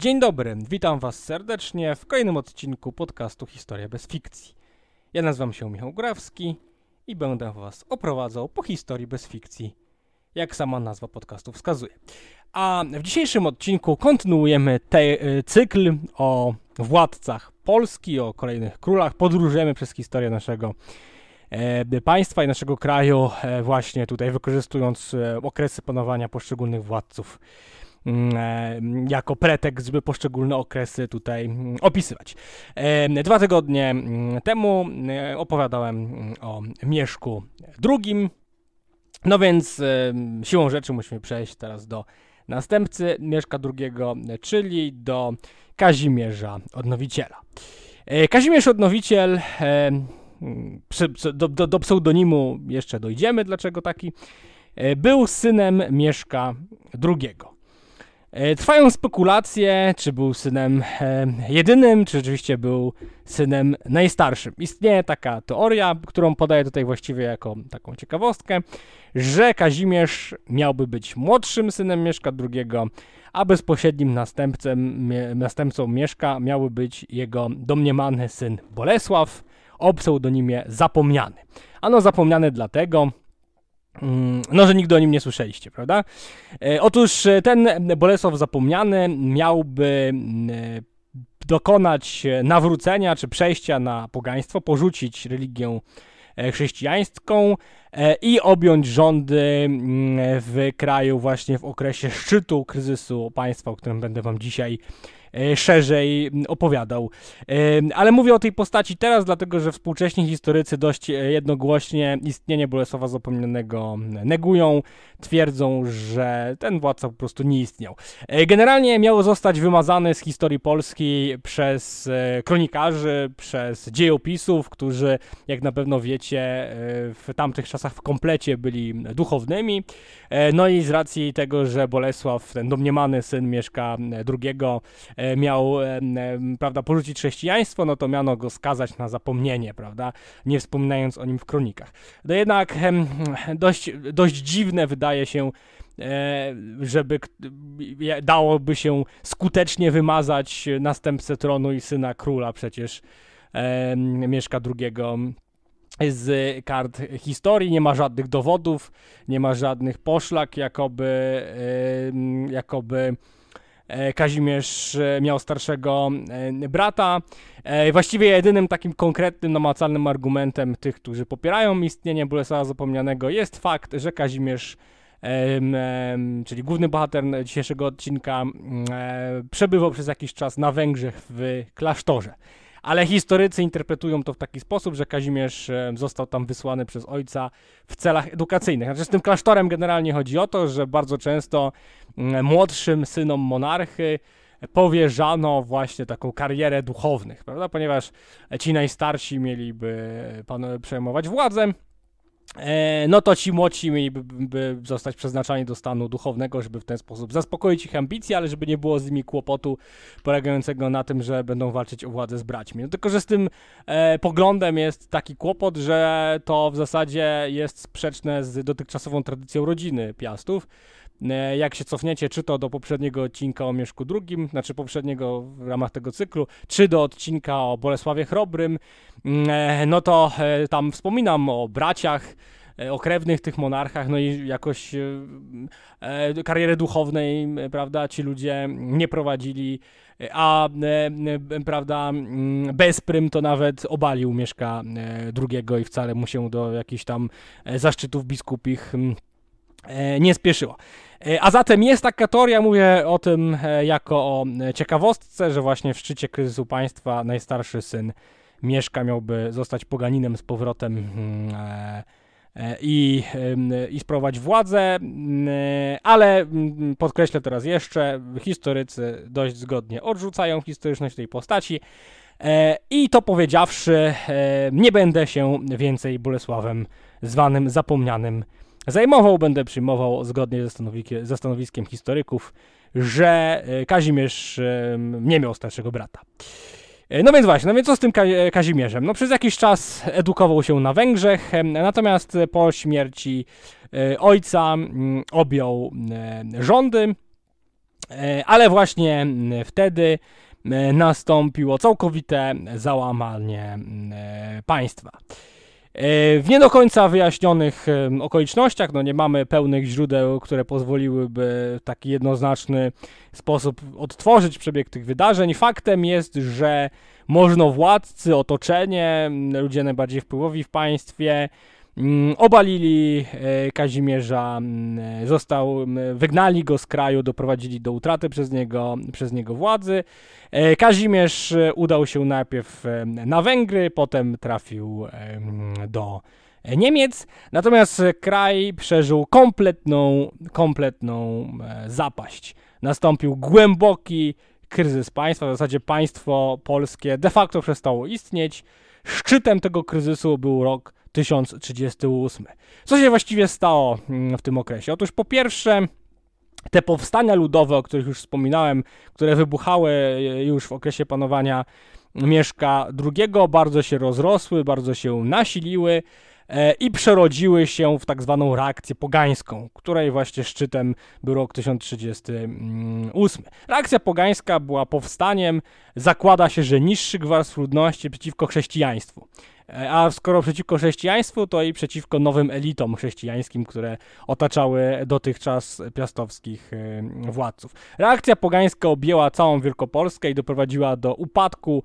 Dzień dobry, witam Was serdecznie w kolejnym odcinku podcastu Historia bez fikcji. Ja nazywam się Michał Grawski i będę Was oprowadzał po historii bez fikcji, jak sama nazwa podcastu wskazuje. A w dzisiejszym odcinku kontynuujemy te, y, cykl o władcach Polski, o kolejnych królach. Podróżujemy przez historię naszego e, państwa i naszego kraju, e, właśnie tutaj wykorzystując e, okresy panowania poszczególnych władców. Mm, e, jako pretekst, żeby poszczególne okresy tutaj mm, opisywać. Dwa tygodnie mm, temu e, opowiadałem o Mieszku II. No więc siłą rzeczy musimy przejść teraz do następcy Mieszka II, czyli do Kazimierza Odnowiciela. E, Kazimierz Odnowiciel do, do, do pseudonimu jeszcze dojdziemy, dlaczego taki, był synem Mieszka II. E, trwają spekulacje, czy był synem e, jedynym, czy rzeczywiście był synem najstarszym. Istnieje taka teoria, którą podaję tutaj właściwie jako taką ciekawostkę, że Kazimierz miałby być młodszym synem Mieszka II, a bezpośrednim następcem, następcą Mieszka miałby być jego domniemany syn Bolesław o pseudonimie Zapomniany. Ano zapomniany dlatego, Mm, no, że nigdy o nim nie słyszeliście, prawda? E, otóż e, ten Bolesław Zapomniany miałby mm, e, dokonać nawrócenia czy przejścia na pogaństwo, porzucić religię chrześcijańską i objąć rządy mm, w kraju właśnie w okresie szczytu kryzysu państwa, o którym będę wam dzisiaj E, szerzej opowiadał. E, ale mówię o tej postaci teraz, dlatego że współcześni historycy dość e, jednogłośnie istnienie Bolesława Zapomnianego negują, twierdzą, że ten władca po prostu nie istniał. Generalnie miał zostać wymazany z historii Polski przez kronikarzy, przez dziejopisów, którzy, jak na pewno wiecie, w tamtych czasach w komplecie byli duchownymi. No i z racji tego, że Bolesław, ten domniemany syn Mieszka II, E, miał, e, e, prawda, porzucić chrześcijaństwo, no to miano go skazać na zapomnienie, prawda, nie wspominając o nim w kronikach. No jednak dość, dość dziwne wydaje się żeby dałoby się skutecznie wymazać następcę tronu i syna króla przecież Mieszka drugiego z kart historii, nie ma żadnych dowodów, nie ma żadnych poszlak, jakoby, jakoby E, Kazimierz e, miał starszego e, brata. Właściwie jedynym takim konkretnym, namacalnym argumentem tych, którzy popierają istnienie Bolesława Zapomnianego jest fakt, że Kazimierz czyli główny bohater dzisiejszego odcinka, mm, przebywał przez jakiś czas na Węgrzech w klasztorze ale historycy interpretują to w taki sposób, że Kazimierz e, został tam wysłany przez ojca w celach edukacyjnych. Znaczy z tym klasztorem generalnie chodzi o to, że bardzo często mm, młodszym synom monarchy powierzano właśnie taką karierę duchownych, prawda? Ponieważ ci najstarsi mieliby panowie przejmować władzę, E, no to ci młodsi mieliby by zostać przeznaczani do stanu duchownego, żeby w ten sposób zaspokoić ich ambicje, ale żeby nie było z nimi kłopotu polegającego na tym, że będą walczyć o władzę z braćmi. No tylko, że z tym e, poglądem jest taki kłopot, że to w zasadzie jest sprzeczne z dotychczasową tradycją rodziny Piastów, E, jak się cofniecie, czy to do poprzedniego odcinka o Mieszku II, znaczy poprzedniego w ramach tego cyklu, czy do odcinka o Bolesławie Chrobrym, mm, e, no to e, tam wspominam o braciach, o krewnych tych monarchach, no i jakoś kariery duchownej, prawda, ci ludzie nie prowadzili, a prawda, mm, Bezprym to nawet obalił Mieszka II i wcale mu się do jakichś tam zaszczytów biskupich mm, E, nie spieszyło. E, a zatem jest taka teoria, mówię o tym e, jako o ciekawostce, że właśnie w szczycie kryzysu państwa najstarszy syn Mieszka miałby zostać poganinem z powrotem i, i sprawować władzę, ale podkreślę teraz jeszcze, historycy dość zgodnie odrzucają historyczność tej postaci i to powiedziawszy, nie będę się więcej Bolesławem zwanym zapomnianym zajmował, będę przyjmował zgodnie ze stanowiskiem historyków, że e, Kazimierz nie miał starszego brata. E, no więc właśnie, no więc co z tym e, Kazimierzem? No przez jakiś czas edukował się na Węgrzech, natomiast po śmierci ojca objął rządy, ale właśnie wtedy nastąpiło całkowite załamanie państwa. E, w nie do końca wyjaśnionych okolicznościach, no nie mamy pełnych źródeł, które pozwoliłyby w taki jednoznaczny sposób odtworzyć przebieg tych wydarzeń. Faktem jest, że można władcy, otoczenie, ludzie najbardziej wpływowi w państwie, Mm, obalili e, Kazimierza, mm, e, został, mm, wygnali go z kraju, doprowadzili do utraty przez niego, przez niego władzy. E, Kazimierz udał się najpierw na Węgry, potem trafił do Niemiec, natomiast kraj przeżył kompletną, kompletną zapaść. Nastąpił głęboki kryzys państwa, w zasadzie państwo polskie de facto przestało istnieć. Szczytem tego kryzysu był rok 1038. Co się właściwie stało mm, w tym okresie? Otóż po pierwsze, te powstania ludowe, o których już wspominałem, które wybuchały e, już w okresie panowania Mieszka II, bardzo się rozrosły, bardzo się nasiliły e, i przerodziły się w tak zwaną reakcję pogańską, której właśnie szczytem był rok 1038. Reakcja pogańska była powstaniem, zakłada się, że niższych warstw ludności przeciwko chrześcijaństwu. E, a skoro przeciwko chrześcijaństwu, to i przeciwko nowym elitom chrześcijańskim, które otaczały dotychczas piastowskich e, władców. Reakcja pogańska objęła całą Wielkopolskę i doprowadziła do upadku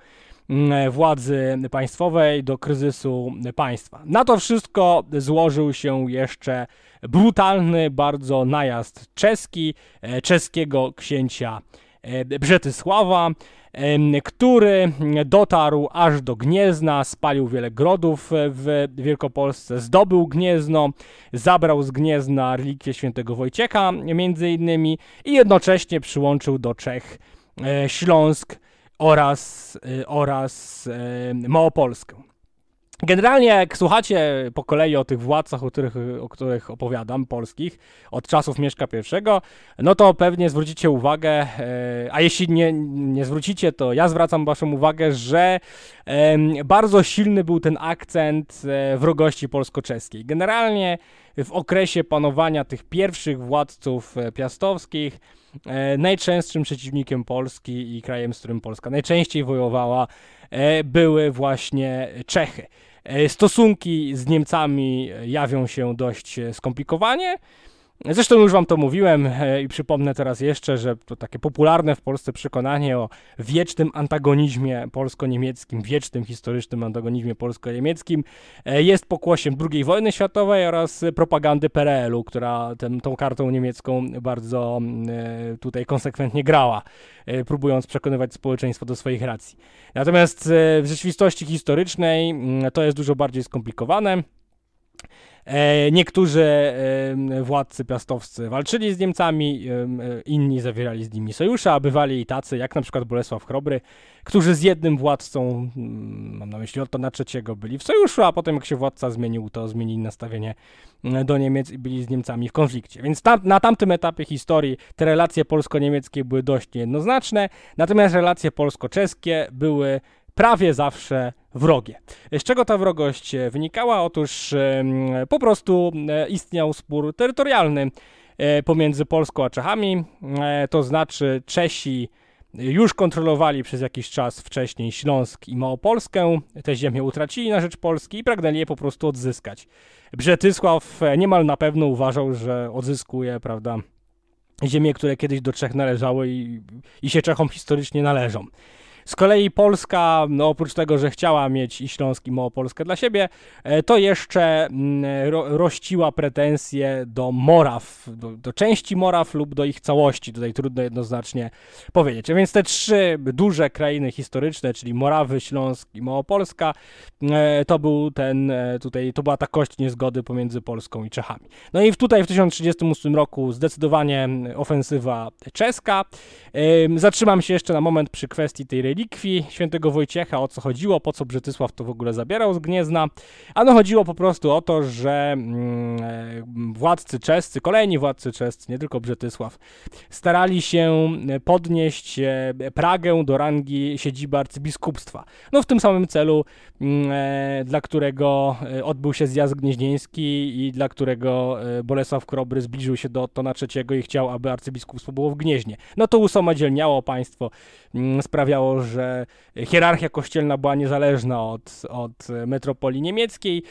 władzy państwowej, do kryzysu państwa. Na to wszystko złożył się jeszcze brutalny bardzo najazd czeski, e, czeskiego księcia E, Brzetysława, e, który dotarł aż do Gniezna, spalił wiele grodów e, w Wielkopolsce, zdobył Gniezno, zabrał z Gniezna relikwie świętego Wojciecha między innymi i jednocześnie przyłączył do Czech Śląsk oraz, oraz Małopolskę. Generalnie, jak słuchacie po kolei o tych władcach, o których, o których opowiadam, polskich, od czasów Mieszka I, no to pewnie zwrócicie uwagę, e, a jeśli nie, nie zwrócicie, to ja zwracam Waszą uwagę, że bardzo silny był ten akcent e, wrogości polsko-czeskiej. Generalnie w okresie panowania tych pierwszych władców e, piastowskich, e, najczęstszym przeciwnikiem Polski i krajem, z którym Polska najczęściej wojowała, e, były właśnie Czechy. E, stosunki z Niemcami e, jawią się dość e, skomplikowanie. Zresztą już wam to mówiłem e, i przypomnę teraz jeszcze, że to takie popularne w Polsce przekonanie o wiecznym antagonizmie polsko-niemieckim, wiecznym historycznym antagonizmie polsko-niemieckim e, jest pokłosiem II wojny światowej oraz propagandy PRL-u, która ten, tą kartą niemiecką bardzo mm, e, tutaj konsekwentnie grała, próbując przekonywać społeczeństwo do swoich racji. Natomiast w rzeczywistości historycznej mm, to jest dużo bardziej skomplikowane. E, niektórzy e, władcy piastowscy walczyli z Niemcami, e, inni zawierali z nimi sojusze, a bywali i tacy, jak na przykład Bolesław Chrobry, którzy z jednym władcą, mm, mam na myśli Otto na trzeciego, byli w sojuszu, a potem jak się władca zmienił, to zmienili nastawienie mm, do Niemiec i byli z Niemcami w konflikcie. Więc tam, na tamtym etapie historii te relacje polsko-niemieckie były dość niejednoznaczne, natomiast relacje polsko-czeskie były prawie zawsze wrogie. Z czego ta wrogość e, wynikała? Otóż po prostu e, istniał spór terytorialny e, pomiędzy Polską a Czechami, to znaczy Czesi już kontrolowali przez jakiś czas wcześniej Śląsk i Małopolskę, te ziemie utracili na rzecz Polski i pragnęli je po prostu odzyskać. Brzetysław niemal na pewno uważał, że odzyskuje, prawda, ziemie, które kiedyś do Czech należały i, i się Czechom historycznie należą. Z kolei Polska, no oprócz tego, że chciała mieć i Śląsk i Małopolskę dla siebie, e, to jeszcze mm, ro rościła pretensje do Moraw, do, do, części Moraw lub do ich całości. Tutaj trudno jednoznacznie powiedzieć. A więc te trzy duże krainy historyczne, czyli Morawy, Śląsk i Małopolska, e, to był ten e, tutaj, to była ta kość niezgody pomiędzy Polską i Czechami. No i tutaj w 1038 roku zdecydowanie mm, ofensywa czeska. Zatrzymam się jeszcze na moment przy kwestii tej relikwii świętego Wojciecha, o co chodziło, po co Brzetysław to w ogóle zabierał z Gniezna. Ano chodziło po prostu o to, że mm, e, władcy czescy, kolejni władcy czescy, nie tylko Brzetysław, starali się e, podnieść e, Pragę do rangi siedziby arcybiskupstwa. No w tym samym celu, mm, dla którego odbył się zjazd gnieźnieński i dla którego Bolesław Krobry zbliżył się do Tona III i chciał, aby arcybiskupstwo było w Gnieźnie. No to usamodzielniało państwo, mm, sprawiało, że hierarchia kościelna była niezależna od, od metropolii niemieckiej,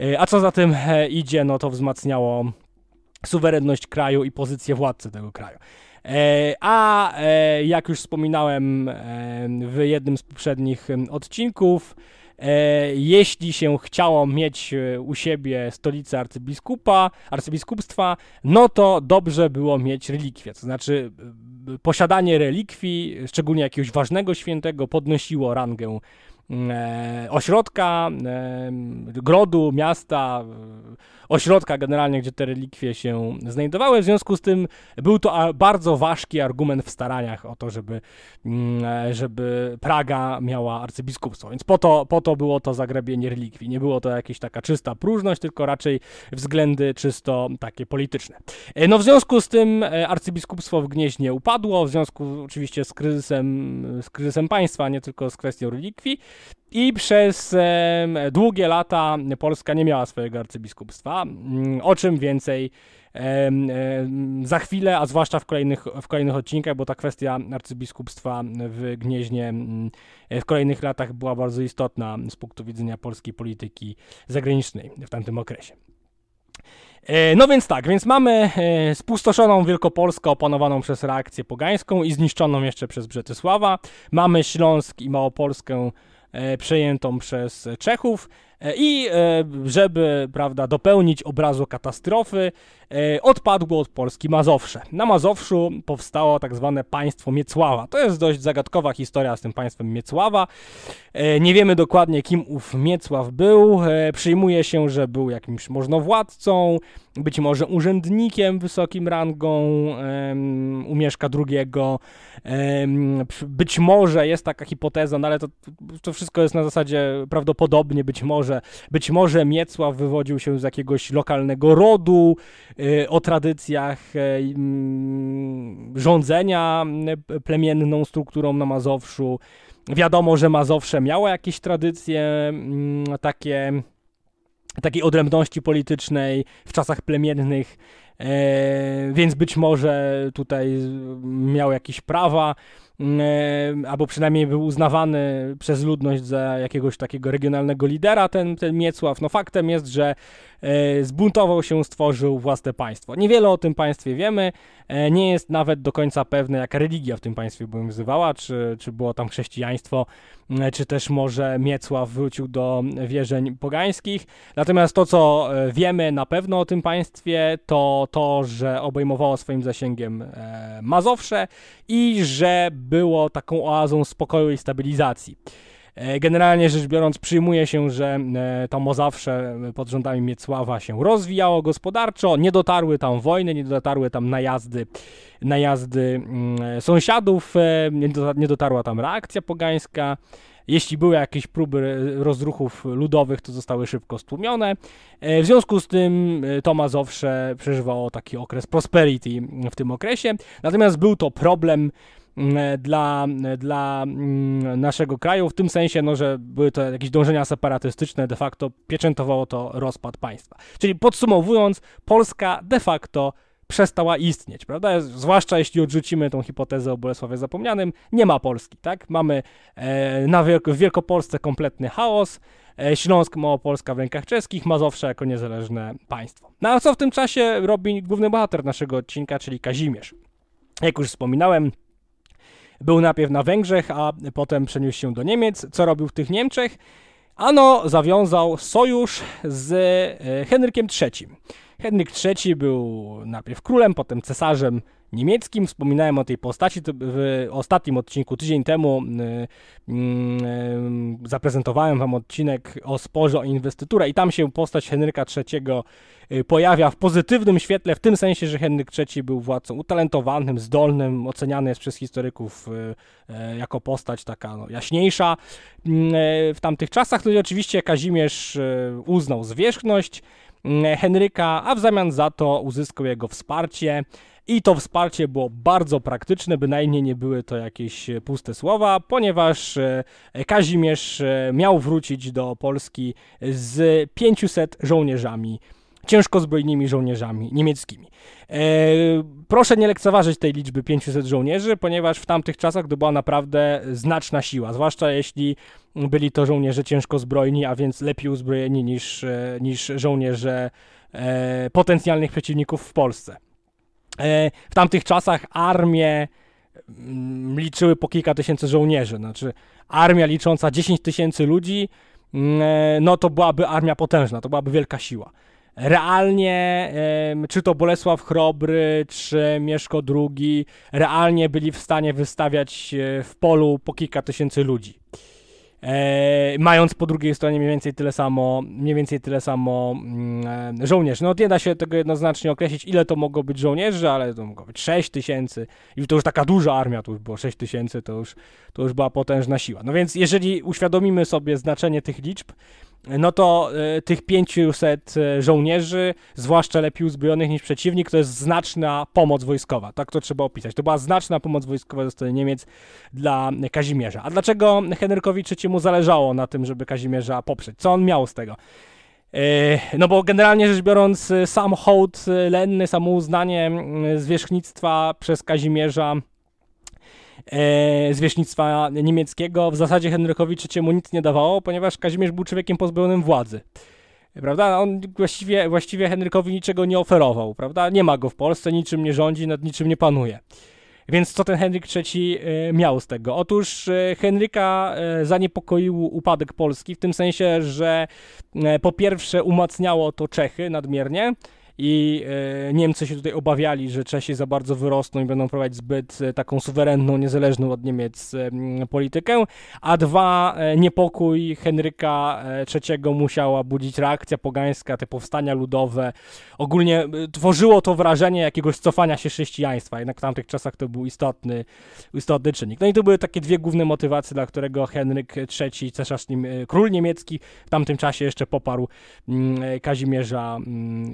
e, a co za tym e, idzie, no to wzmacniało suwerenność kraju i pozycję władcy tego kraju. E, a jak już wspominałem w jednym z poprzednich odcinków, E, jeśli się chciało mieć e, u siebie stolicę arcybiskupa, arcybiskupstwa, no to dobrze było mieć relikwie. To znaczy, e, posiadanie relikwii, szczególnie jakiegoś ważnego świętego, podnosiło rangę E, ośrodka, e, grodu, miasta, ośrodka generalnie, gdzie te relikwie się znajdowały. W związku z tym był to bardzo ważki argument w staraniach o to, żeby, mm, e, żeby Praga miała arcybiskupstwo. Więc po to, po to było to zagrabienie relikwii. Nie było to jakaś taka czysta próżność, tylko raczej względy czysto takie polityczne. No w związku z tym arcybiskupstwo w Gnieźnie upadło, w związku oczywiście z kryzysem, z kryzysem państwa, nie tylko z kwestią relikwii. I przez długie lata Polska nie miała swojego arcybiskupstwa, mm, o czym więcej za chwilę, a zwłaszcza w kolejnych, w kolejnych odcinkach, bo ta kwestia arcybiskupstwa w Gnieźnie mm, w kolejnych latach była bardzo istotna z punktu widzenia polskiej polityki zagranicznej w tamtym okresie. E, no więc tak, więc mamy e, spustoszoną Wielkopolskę opanowaną przez reakcję pogańską i zniszczoną jeszcze przez Brzetysława. Mamy Śląsk i Małopolskę E, przejętą przez Czechów. E, I e, żeby, prawda, dopełnić obrazu katastrofy, e, odpadło od Polski Mazowsze. Na Mazowszu powstało tak zwane państwo Miecława. To jest dość zagadkowa historia z tym państwem Miecława. Nie wiemy dokładnie, kim ów Miecław był. Przyjmuje się, że był jakimś możnowładcą, być może urzędnikiem wysokim rangą Umieszka drugiego. Być może jest taka hipoteza, no ale to, to wszystko jest na zasadzie prawdopodobnie, być może że być może Miecław wywodził się z jakiegoś lokalnego rodu, y, o tradycjach y, mm, rządzenia y, plemienną strukturą na Mazowszu. Wiadomo, że Mazowsze miało jakieś tradycje mm, takie takiej odrębności politycznej w czasach plemiennych, więc być może tutaj miał jakieś prawa. Mm, e, albo przynajmniej był uznawany przez ludność za jakiegoś takiego regionalnego lidera, ten, ten Miecław. No faktem jest, że E, zbuntował się, stworzył własne państwo. Niewiele o tym państwie wiemy, e, nie jest nawet do końca pewne, jaka religia w tym państwie obowiązywała, czy, czy było tam chrześcijaństwo, e, czy też może Miecław wrócił do wierzeń pogańskich. Natomiast to, co wiemy na pewno o tym państwie, to to, że obejmowało swoim zasięgiem Mazowsze i że było taką oazą spokoju i stabilizacji. E, generalnie rzecz biorąc, przyjmuje się, że e, tam zawsze pod rządami Miecława się rozwijało gospodarczo, nie dotarły tam wojny, nie dotarły tam najazdy, najazdy mm, sąsiadów, e, nie dotarła tam reakcja pogańska. Jeśli były jakieś próby rozruchów ludowych, to zostały szybko stłumione. W związku z tym Toma zawsze przeżywało taki okres prosperity w tym okresie. Natomiast był to problem E, dla, e, dla mm, naszego kraju, w tym sensie, no, że były to jakieś dążenia separatystyczne, de facto pieczętowało to rozpad państwa. Czyli podsumowując, Polska de facto przestała istnieć, prawda? Zwłaszcza jeśli odrzucimy tą hipotezę o Bolesławie Zapomnianym, nie ma Polski, tak? Mamy e, na Wielko w Wielkopolsce kompletny chaos, e, Śląsk, Małopolska w rękach czeskich, Mazowsze jako niezależne państwo. No a co w tym czasie robi główny bohater naszego odcinka, czyli Kazimierz? Jak już wspominałem, był najpierw na Węgrzech, a potem przeniósł się do Niemiec. Co robił w tych Niemczech? Ano zawiązał sojusz z e, Henrykiem III. Henryk III był najpierw królem, potem cesarzem niemieckim. Wspominałem o tej postaci w ostatnim odcinku tydzień temu. Y, y, y, zaprezentowałem wam odcinek o sporze o inwestyturę i tam się postać Henryka III pojawia w pozytywnym świetle, w tym sensie, że Henryk III był władcą utalentowanym, zdolnym, oceniany jest przez historyków jako postać taka no, jaśniejsza w tamtych czasach. No i oczywiście Kazimierz uznał zwierzchność Mm, Henryka, a w zamian za to uzyskał jego wsparcie. I to wsparcie było bardzo praktyczne, bynajmniej nie były to jakieś e, puste słowa, ponieważ e, Kazimierz e, miał wrócić do Polski z 500 żołnierzami ciężko zbrojnymi żołnierzami niemieckimi. E, proszę nie lekceważyć tej liczby 500 żołnierzy, ponieważ w tamtych czasach to była naprawdę znaczna siła, zwłaszcza jeśli byli to żołnierze ciężko zbrojni, a więc lepiej uzbrojeni niż, e, niż żołnierze e, potencjalnych przeciwników w Polsce. E, w tamtych czasach armie m, mm, liczyły po kilka tysięcy żołnierzy, znaczy armia licząca 10 tysięcy ludzi, mm, e, no to byłaby armia potężna, to byłaby wielka siła realnie, czy to Bolesław Chrobry, czy Mieszko II, realnie byli w stanie wystawiać e, w polu po kilka tysięcy ludzi. E, mając po drugiej stronie mniej więcej tyle samo, mniej więcej tyle samo mm, e, żołnierzy. No nie da się tego jednoznacznie określić, ile to mogło być żołnierzy, ale to mogło być 6 tysięcy i to już taka duża armia, to już było 6 tysięcy, to już, to już była potężna siła. No więc jeżeli uświadomimy sobie znaczenie tych liczb, no to e, tych 500 e, żołnierzy, zwłaszcza lepiej uzbrojonych niż przeciwnik, to jest znaczna pomoc wojskowa. Tak to trzeba opisać. To była znaczna pomoc wojskowa ze strony Niemiec dla Kazimierza. A dlaczego Henrykowi III zależało na tym, żeby Kazimierza poprzeć? Co on miał z tego? E, no bo generalnie rzecz biorąc, sam hołd lenny, samo uznanie zwierzchnictwa przez Kazimierza e, zwierzchnictwa niemieckiego. W zasadzie Henrykowi III nic nie dawało, ponieważ Kazimierz był człowiekiem pozbawionym władzy. Prawda? On właściwie, właściwie Henrykowi niczego nie oferował, prawda? Nie ma go w Polsce, niczym nie rządzi, nad niczym nie panuje. Więc co ten Henryk III e, miał z tego? Otóż e, Henryka e, zaniepokoił upadek Polski w tym sensie, że po pierwsze umacniało to Czechy nadmiernie, i e, Niemcy się tutaj obawiali, że Czesi za bardzo wyrosną i będą prowadzić zbyt e, taką suwerenną, niezależną od Niemiec e, politykę, a dwa, niepokój Henryka III musiała budzić reakcja pogańska, te powstania ludowe. Ogólnie tworzyło to wrażenie jakiegoś cofania się chrześcijaństwa, jednak w tamtych czasach to był istotny, istotny czynnik. No i to były takie dwie główne motywacje, dla którego Henryk III, cesarz, król niemiecki, w tamtym czasie jeszcze poparł Kazimierza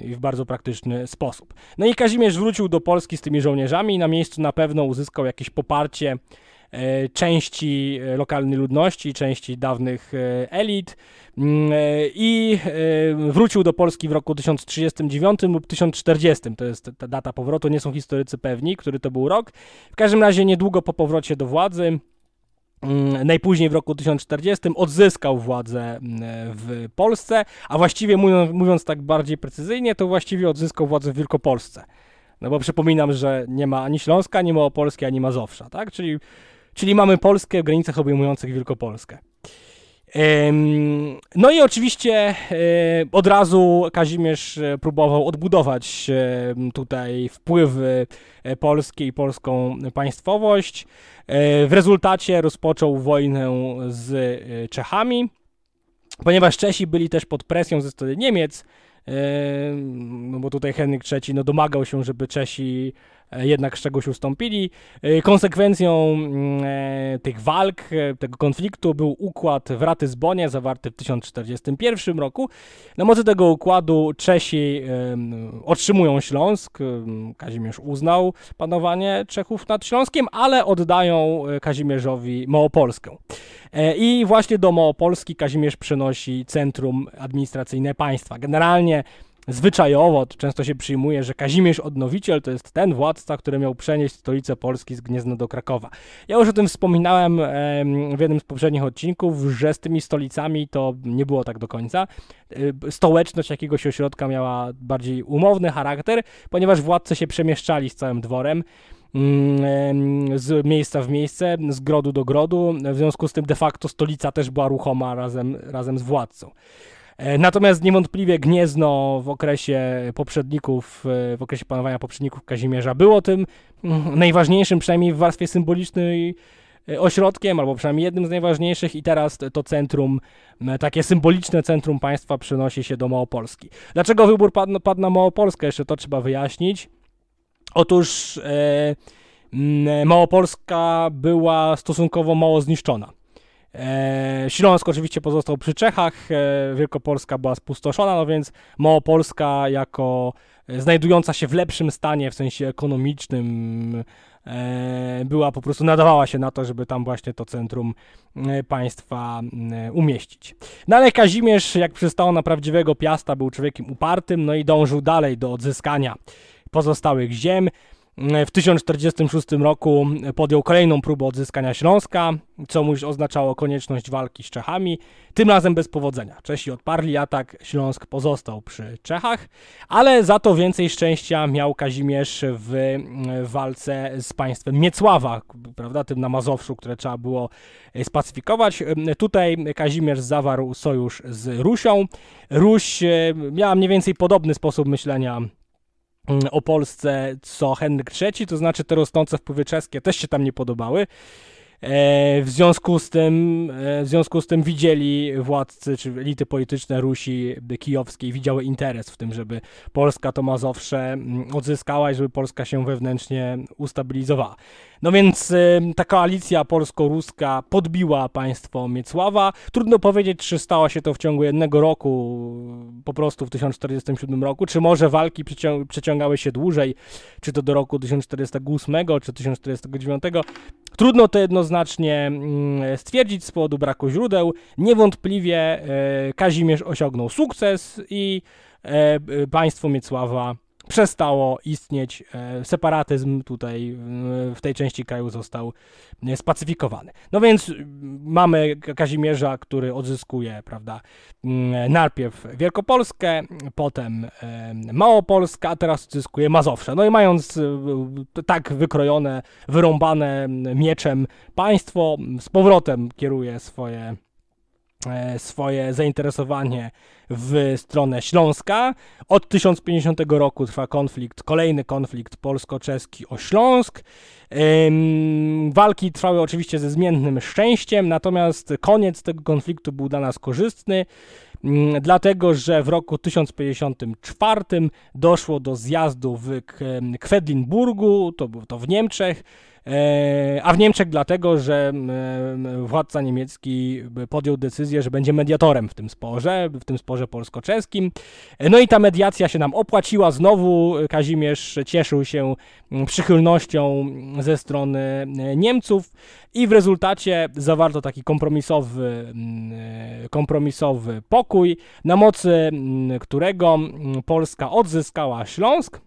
w bardzo praktyczny sposób. No i Kazimierz wrócił do Polski z tymi żołnierzami i na miejscu na pewno uzyskał jakieś poparcie e, części e, lokalnej ludności, części dawnych e, elit mm, i wrócił do Polski w roku 1039 lub 1040, to jest ta data powrotu, nie są historycy pewni, który to był rok. W każdym razie niedługo po powrocie do władzy Mm, najpóźniej w roku 1040 odzyskał władzę mm, w Polsce, a właściwie mówiąc, mówiąc, tak bardziej precyzyjnie, to właściwie odzyskał władzę w Wielkopolsce. No bo przypominam, że nie ma ani Śląska, ani Małopolski, ani Mazowsza, tak? Czyli, czyli mamy Polskę w granicach obejmujących Wielkopolskę. No i oczywiście e, od razu Kazimierz e, próbował odbudować e, tutaj wpływy polskie i polską państwowość. W rezultacie rozpoczął wojnę z Czechami, ponieważ Czesi byli też pod presją ze strony Niemiec, no bo tutaj Henryk III no, domagał się, żeby Czesi E, jednak z czegoś ustąpili. E, konsekwencją mm, e, tych walk, tego konfliktu był układ w Ratyzbonie zawarty w 1041 roku. Na mocy tego układu Czesi otrzymują Śląsk, Kazimierz uznał panowanie Czechów nad Śląskiem, ale oddają Kazimierzowi Małopolskę. I właśnie do Małopolski Kazimierz przynosi centrum administracyjne państwa. Generalnie Zwyczajowo często się przyjmuje, że Kazimierz Odnowiciel to jest ten władca, który miał przenieść stolicę Polski z Gniezna do Krakowa. Ja już o tym wspominałem w jednym z poprzednich odcinków, że z tymi stolicami to nie było tak do końca. E, stołeczność jakiegoś ośrodka miała bardziej umowny charakter, ponieważ władcy się przemieszczali z całym dworem mm, z miejsca w miejsce, z grodu do grodu. W związku z tym de facto stolica też była ruchoma razem, razem z władcą. E, natomiast niewątpliwie Gniezno w okresie poprzedników, e, w okresie panowania poprzedników Kazimierza było tym mm, najważniejszym, przynajmniej w warstwie symbolicznej, e, ośrodkiem, albo przynajmniej jednym z najważniejszych, i teraz to centrum, takie symboliczne centrum państwa przenosi się do Małopolski. Dlaczego wybór padł, padł na Małopolskę? Jeszcze to trzeba wyjaśnić. Otóż e, Małopolska była stosunkowo mało zniszczona. E, Śląsk oczywiście pozostał przy Czechach, e, Wielkopolska była spustoszona, no więc Małopolska jako znajdująca się w lepszym stanie w sensie ekonomicznym e, była po prostu nadawała się na to, żeby tam właśnie to centrum państwa umieścić. No ale Kazimierz, jak przystało na prawdziwego piasta, był człowiekiem upartym, no i dążył dalej do odzyskania pozostałych ziem. W 1046 roku podjął kolejną próbę odzyskania Śląska, co mu już oznaczało konieczność walki z Czechami, tym razem bez powodzenia. Czesi odparli atak, Śląsk pozostał przy Czechach, ale za to więcej szczęścia miał Kazimierz w walce z państwem Miecława, prawda, tym na Mazowszu, które trzeba było spacyfikować. Tutaj Kazimierz zawarł sojusz z Rusią. Ruś e, miała mniej więcej podobny sposób myślenia Mm, o Polsce co Henryk III, to znaczy te rosnące wpływy czeskie też się tam nie podobały. E, w związku z tym, e, w związku z tym widzieli władcy czy elity polityczne Rusi kijowskiej, widziały interes w tym, żeby Polska to Mazowsze mm, odzyskała i żeby Polska się wewnętrznie ustabilizowała. No więc e, ta koalicja polsko-ruska podbiła państwo Miecława. Trudno powiedzieć, czy stało się to w ciągu jednego roku, po prostu w 1047 roku, czy może walki przeciągały się dłużej, czy to do roku 1048, czy 1049. Trudno to jednoznacznie mm, stwierdzić z powodu braku źródeł. Niewątpliwie e, Kazimierz osiągnął sukces i e, e, państwo Miecława przestało istnieć. E, separatyzm tutaj w tej części kraju został e, spacyfikowany. No więc mamy Kazimierza, który odzyskuje, prawda, najpierw Wielkopolskę, potem e, Małopolskę, a teraz odzyskuje Mazowsze. No i mając tak wykrojone, wyrąbane mieczem państwo, z powrotem kieruje swoje E, swoje zainteresowanie w stronę Śląska. Od 1050 roku trwa konflikt, kolejny konflikt polsko-czeski o Śląsk. Walki trwały oczywiście ze zmiennym szczęściem, natomiast koniec tego konfliktu był dla nas korzystny, mm, dlatego że w roku 1054 doszło do zjazdu w Kwedlinburgu, to było to w Niemczech E, a w Niemczech dlatego, że władca niemiecki podjął decyzję, że będzie mediatorem w tym sporze, w tym sporze polsko-czeskim. No i ta mediacja się nam opłaciła. Znowu Kazimierz cieszył się przychylnością ze strony e, Niemców i w rezultacie zawarto taki kompromisowy, kompromisowy pokój, na mocy którego Polska odzyskała Śląsk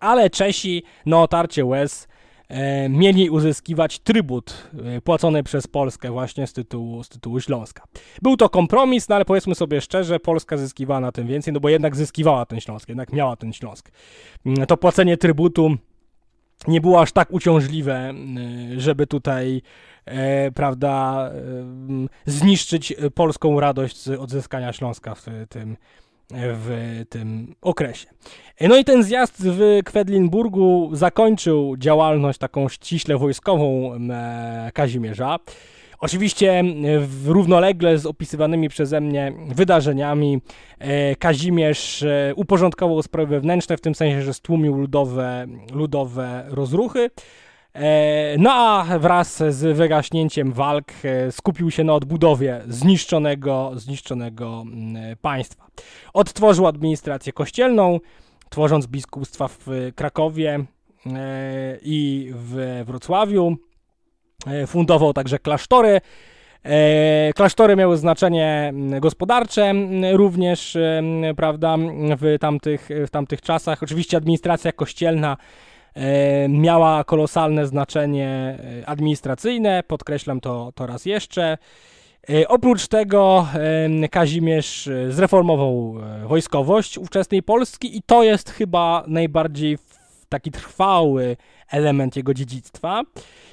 ale Czesi na otarcie łez E, mieli uzyskiwać trybut e, płacony przez Polskę właśnie z tytułu, z tytułu Śląska. Był to kompromis, no ale powiedzmy sobie szczerze, Polska zyskiwała na tym więcej, no bo jednak zyskiwała ten Śląsk, jednak miała ten Śląsk. Mm, to płacenie trybutu nie było aż tak uciążliwe, e, żeby tutaj, e, prawda, e, zniszczyć polską radość z odzyskania Śląska w tym w tym okresie. No i ten zjazd w Kwedlinburgu zakończył działalność taką ściśle wojskową Kazimierza. Oczywiście równolegle z opisywanymi przeze mnie wydarzeniami e, Kazimierz e, uporządkował sprawy wewnętrzne, w tym sensie, że stłumił ludowe, ludowe rozruchy E, no a wraz z wygaśnięciem walk e, skupił się na odbudowie zniszczonego, zniszczonego mm, e, państwa. Odtworzył administrację kościelną, tworząc biskupstwa w Krakowie i w Wrocławiu. Fundował także klasztory. Klasztory miały znaczenie mm, gospodarcze mm, również, prawda, w tamtych, w tamtych czasach. Oczywiście administracja kościelna E, miała kolosalne znaczenie e, administracyjne, podkreślam to, to raz jeszcze. E, oprócz tego Kazimierz zreformował wojskowość ówczesnej Polski i to jest chyba najbardziej taki trwały element jego dziedzictwa,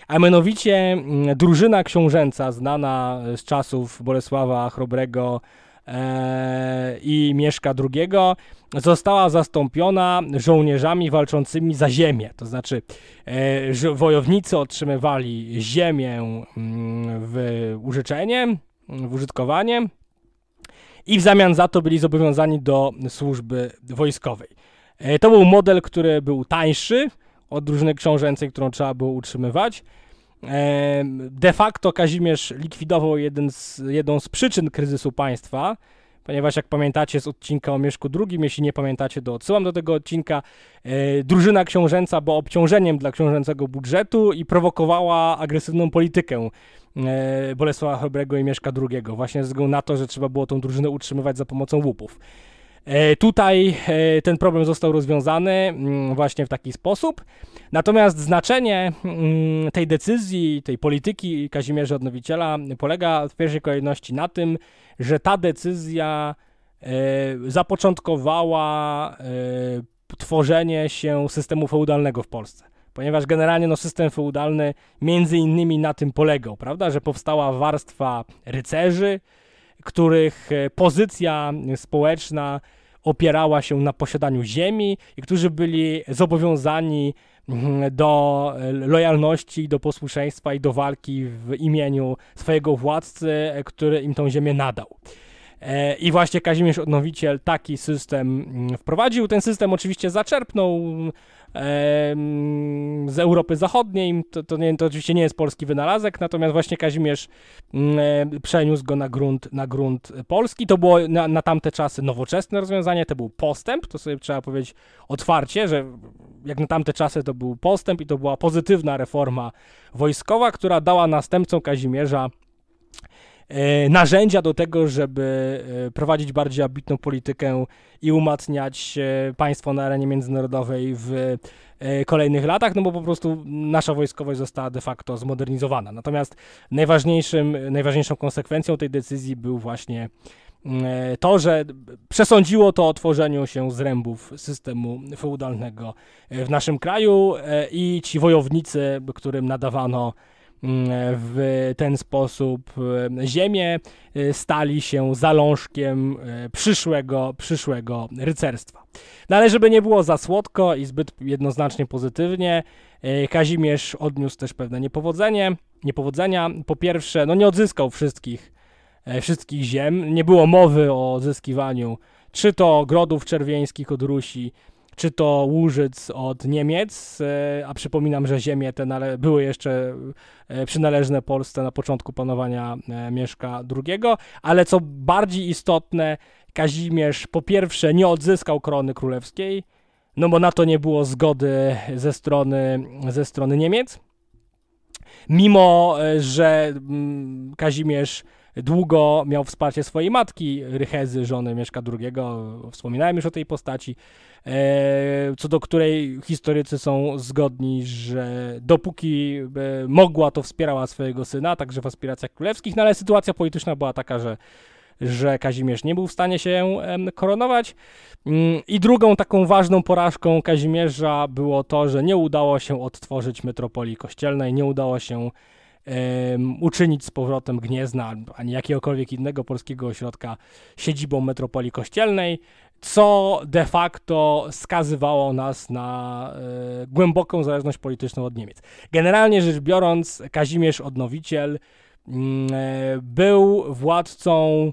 a mianowicie mm, drużyna książęca znana z czasów Bolesława Chrobrego E, i Mieszka II, została zastąpiona żołnierzami walczącymi za ziemię. To znaczy, e, wojownicy otrzymywali ziemię mm, w użyczenie, w użytkowanie i w zamian za to byli zobowiązani do służby wojskowej. E, to był model, który był tańszy od różnych książęcej, którą trzeba było utrzymywać De facto Kazimierz likwidował jeden z, jedną z przyczyn kryzysu państwa, ponieważ jak pamiętacie z odcinka o Mieszku II, jeśli nie pamiętacie, to odsyłam do tego odcinka, e, drużyna książęca była obciążeniem dla książęcego budżetu i prowokowała agresywną politykę e, Bolesława Chrobrego i Mieszka II, właśnie ze względu na to, że trzeba było tą drużynę utrzymywać za pomocą łupów. E, tutaj e, ten problem został rozwiązany mm, właśnie w taki sposób. Natomiast znaczenie mm, tej decyzji, tej polityki Kazimierza Odnowiciela polega w pierwszej kolejności na tym, że ta decyzja e, zapoczątkowała tworzenie się systemu feudalnego w Polsce ponieważ generalnie no, system feudalny między innymi na tym polegał, prawda, że powstała warstwa rycerzy, których pozycja społeczna opierała się na posiadaniu ziemi i którzy byli zobowiązani mhm, do e, lojalności, do posłuszeństwa i do walki w imieniu swojego władcy, e, który im tą ziemię nadał. E, I właśnie Kazimierz Odnowiciel taki system mm, wprowadził. Ten system oczywiście zaczerpnął z Europy Zachodniej. To, to, nie, to oczywiście nie jest polski wynalazek, natomiast właśnie Kazimierz mm, e, przeniósł go na grunt, na grunt polski. To było na, na tamte czasy nowoczesne rozwiązanie, to był postęp, to sobie trzeba powiedzieć otwarcie, że jak na tamte czasy to był postęp i to była pozytywna reforma wojskowa, która dała następcom Kazimierza E, narzędzia do tego, żeby e, prowadzić bardziej ambitną politykę i umacniać e, państwo na arenie międzynarodowej w kolejnych latach, no bo po prostu nasza wojskowość została de facto zmodernizowana. Natomiast najważniejszym, najważniejszą konsekwencją tej decyzji był właśnie mm, to, że przesądziło to o tworzeniu się zrębów systemu feudalnego w naszym kraju i ci wojownicy, którym nadawano Mm, w ten sposób e, ziemię, e, stali się zalążkiem e, przyszłego, przyszłego rycerstwa. No ale żeby nie było za słodko i zbyt jednoznacznie pozytywnie, Kazimierz odniósł też pewne niepowodzenie. Niepowodzenia, po pierwsze, no nie odzyskał wszystkich, wszystkich ziem, nie było mowy o odzyskiwaniu czy to ogrodów czerwieńskich od Rusi, czy to Łużyc od Niemiec, e, a przypominam, że ziemie te nale- były jeszcze e, przynależne Polsce na początku panowania e, Mieszka II, ale co bardziej istotne, Kazimierz po pierwsze nie odzyskał korony królewskiej, no bo na to nie było zgody ze strony, ze strony Niemiec. Mimo, że mm, Kazimierz Długo miał wsparcie swojej matki, Rychezy, żony Mieszka II. Wspominałem już o tej postaci, e, co do której historycy są zgodni, że dopóki e, mogła, to wspierała swojego syna, także w aspiracjach królewskich, no ale sytuacja polityczna była taka, że że Kazimierz nie był w stanie się koronować. Mm, I drugą taką ważną porażką Kazimierza było to, że nie udało się odtworzyć metropolii kościelnej, nie udało się um, uczynić z powrotem Gniezna, ani jakiegokolwiek innego polskiego ośrodka siedzibą metropolii kościelnej, co de facto skazywało nas na y, głęboką zależność polityczną od Niemiec. Generalnie rzecz biorąc, Kazimierz Odnowiciel y, był władcą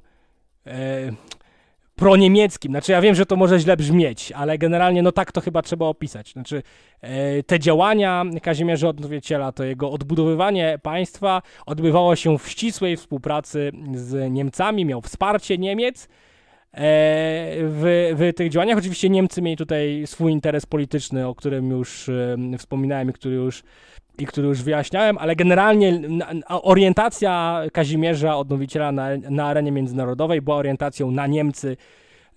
y, proniemieckim. Znaczy, ja wiem, że to może źle brzmieć, ale generalnie, no tak to chyba trzeba opisać. Znaczy, e, te działania Kazimierza odnowiciela, to jego odbudowywanie państwa odbywało się w ścisłej współpracy z Niemcami, miał wsparcie Niemiec. E, w, w, tych działaniach. Oczywiście Niemcy mieli tutaj swój interes polityczny, o którym już wspominałem i który już i który już wyjaśniałem, ale generalnie orientacja Kazimierza Odnowiciela na, na arenie międzynarodowej była orientacją na Niemcy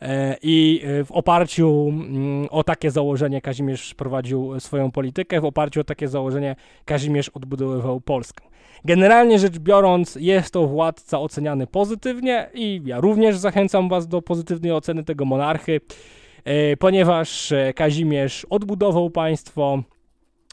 e, i e, w oparciu mm, o takie założenie Kazimierz prowadził swoją politykę, w oparciu o takie założenie Kazimierz odbudowywał Polskę. Generalnie rzecz biorąc, jest to władca oceniany pozytywnie i ja również zachęcam Was do pozytywnej oceny tego monarchy, e, ponieważ Kazimierz odbudował państwo,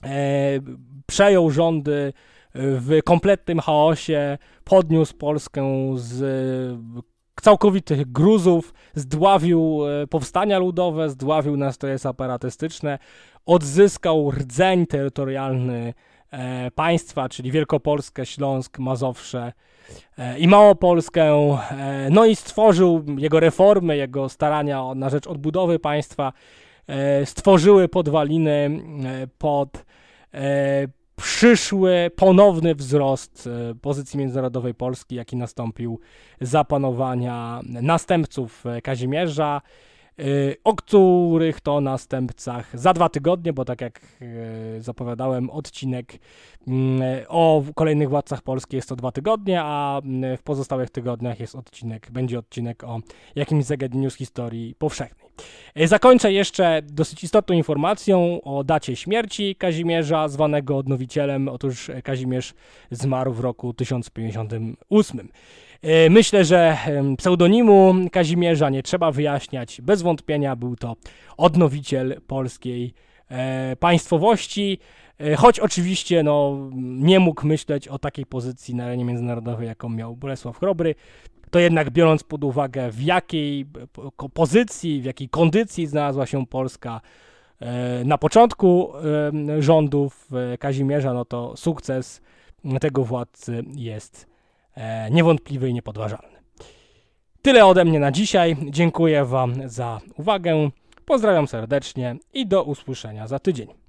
E, przejął rządy e, w kompletnym chaosie, podniósł Polskę z e, całkowitych gruzów, zdławił powstania ludowe, zdławił nastroje separatystyczne, odzyskał rdzeń terytorialny państwa, czyli Wielkopolskę, Śląsk, Mazowsze i Małopolskę. No i stworzył jego reformy, jego starania na rzecz odbudowy państwa E, stworzyły podwaliny e, pod e, przyszły ponowny wzrost pozycji międzynarodowej Polski, jaki nastąpił za panowania następców Kazimierza, o których to następcach za dwa tygodnie, bo tak jak zapowiadałem, odcinek mm, o kolejnych władcach Polski jest to dwa tygodnie, a mm, w pozostałych tygodniach jest odcinek, będzie odcinek o jakimś zagadnieniu z historii powszechnej. E, zakończę jeszcze dosyć istotną informacją o dacie śmierci Kazimierza, zwanego odnowicielem. Otóż e, Kazimierz zmarł w roku 1058. E, myślę, że pseudonimu Kazimierza nie trzeba wyjaśniać. Bez wątpienia był to odnowiciel polskiej państwowości, choć oczywiście no, nie mógł myśleć o takiej pozycji na arenie międzynarodowej, jaką miał Bolesław Chrobry, to jednak biorąc pod uwagę, w jakiej pozycji, w jakiej kondycji znalazła się Polska e, na początku e, rządów e, Kazimierza, no to sukces tego władcy jest niewątpliwy i niepodważalny. Tyle ode mnie na dzisiaj. Dziękuję Wam za uwagę. Pozdrawiam serdecznie i do usłyszenia za tydzień.